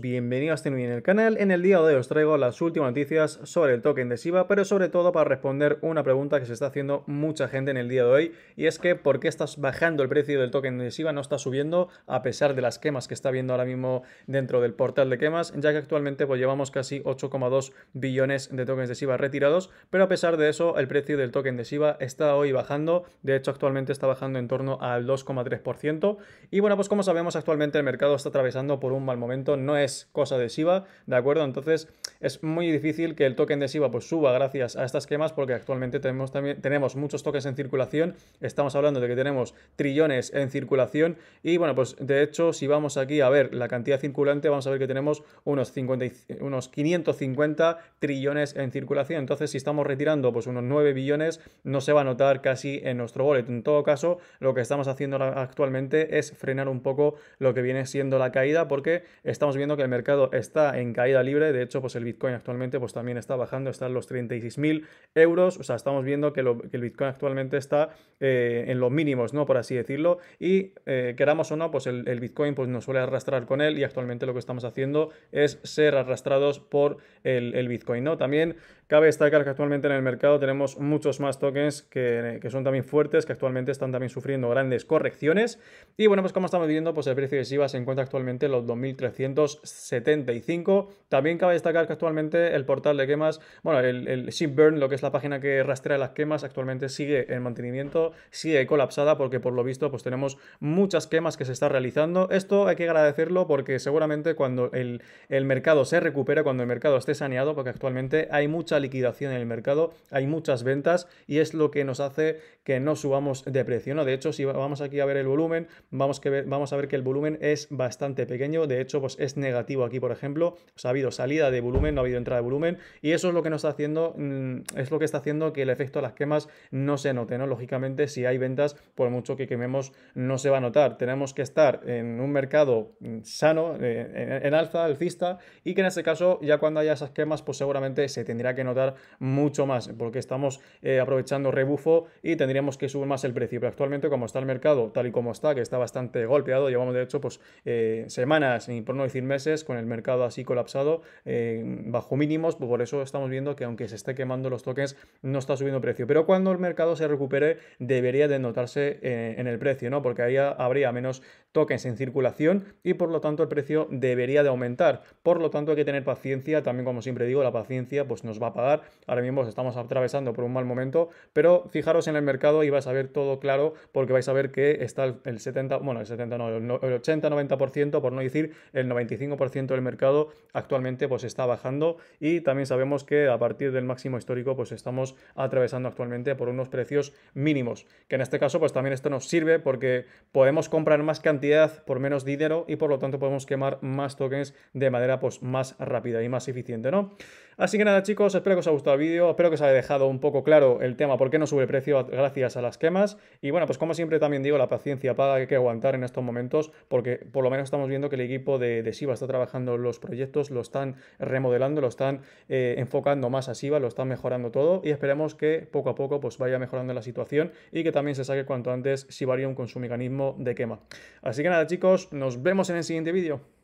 bienvenidos de este en el canal. En el día de hoy os traigo las últimas noticias sobre el token de Shiba, pero sobre todo para responder una pregunta que se está haciendo mucha gente en el día de hoy, y es que ¿por qué estás bajando el precio del token de Shiba? No está subiendo a pesar de las quemas que está viendo ahora mismo dentro del portal de quemas, ya que actualmente pues, llevamos casi 8,2 billones de tokens de Shiba retirados, pero a pesar de eso el precio del token de Shiba está hoy bajando, de hecho actualmente está bajando en torno al 2,3%, y bueno, pues como sabemos actualmente el mercado está atravesando por un mal momento, no es es cosa de ¿de acuerdo? Entonces es muy difícil que el token de pues, suba gracias a estas quemas porque actualmente tenemos, también, tenemos muchos tokens en circulación, estamos hablando de que tenemos trillones en circulación y bueno, pues de hecho si vamos aquí a ver la cantidad circulante vamos a ver que tenemos unos, 50 unos 550 trillones en circulación, entonces si estamos retirando pues unos 9 billones no se va a notar casi en nuestro wallet, en todo caso lo que estamos haciendo actualmente es frenar un poco lo que viene siendo la caída porque estamos viendo que el mercado está en caída libre, de hecho, pues el Bitcoin actualmente pues también está bajando, está en los 36.000 euros, o sea, estamos viendo que, el Bitcoin actualmente está eh, en los mínimos, ¿no? Por así decirlo, y eh, queramos o no, pues el, Bitcoin pues nos suele arrastrar con él y actualmente lo que estamos haciendo es ser arrastrados por el, Bitcoin, ¿no? También cabe destacar que actualmente en el mercado tenemos muchos más tokens que, son también fuertes, que actualmente están también sufriendo grandes correcciones, y bueno, pues como estamos viendo, pues el precio de Shiba se encuentra actualmente en los 2.300 75, También cabe destacar que actualmente el portal de quemas, bueno, el, el Shipburn, lo que es la página que rastrea las quemas, actualmente sigue en mantenimiento, sigue colapsada porque por lo visto pues tenemos muchas quemas que se están realizando. Esto hay que agradecerlo porque seguramente cuando el, mercado se recupere, cuando el mercado esté saneado, porque actualmente hay mucha liquidación en el mercado, hay muchas ventas y es lo que nos hace que no subamos de precio. ¿no? De hecho, si vamos aquí a ver el volumen, vamos, que ver, vamos a ver que el volumen es bastante pequeño, de hecho pues es negativo aquí, por ejemplo. ha habido salida de volumen, no ha habido entrada de volumen. Y eso es lo que nos está haciendo, mm, es lo que está haciendo que el efecto de las quemas no se note, ¿no? Lógicamente, si hay ventas, por mucho que quememos, no se va a notar. Tenemos que estar en un mercado mm, sano, eh, en, alza, alcista, y que en ese caso, ya cuando haya esas quemas, pues seguramente se tendrá que notar mucho más, porque estamos eh, aprovechando rebufo y tendríamos que subir más el precio. Pero actualmente, como está el mercado, tal y como está, que está bastante golpeado, llevamos de hecho, pues eh, semanas, y por no decir meses, con el mercado así colapsado, eh, bajo mínimos, pues por eso estamos viendo que aunque se esté quemando los tokens, no está subiendo precio. Pero cuando el mercado se recupere, debería de notarse eh, en el precio, ¿no? Porque ahí habría menos tokens en circulación y por lo tanto el precio debería de aumentar. Por lo tanto hay que tener paciencia, también como siempre digo, la paciencia pues nos va a pagar. Ahora mismo estamos atravesando por un mal momento, pero fijaros en el mercado y vais a ver todo claro porque vais a ver que está el 70, bueno, el 70 no, el 80-90% por no decir el 95 ciento del mercado actualmente pues está bajando y también sabemos que a partir del máximo histórico pues estamos atravesando actualmente por unos precios mínimos, que en este caso pues también esto nos sirve porque podemos comprar más cantidad por menos dinero y por lo tanto podemos quemar más tokens de manera pues más rápida y más eficiente, ¿no? Así que nada chicos, espero que os haya gustado el vídeo, espero que os haya dejado un poco claro el tema por qué no sube el precio gracias a las quemas y bueno, pues como siempre también digo, la paciencia paga hay que aguantar en estos momentos porque por lo menos estamos viendo que el equipo de, de está trabajando los proyectos, lo están remodelando, lo están eh, enfocando más a SIVA, lo están mejorando todo y esperemos que poco a poco pues, vaya mejorando la situación y que también se saque cuanto antes Sibarium con su mecanismo de quema. Así que nada chicos, nos vemos en el siguiente vídeo.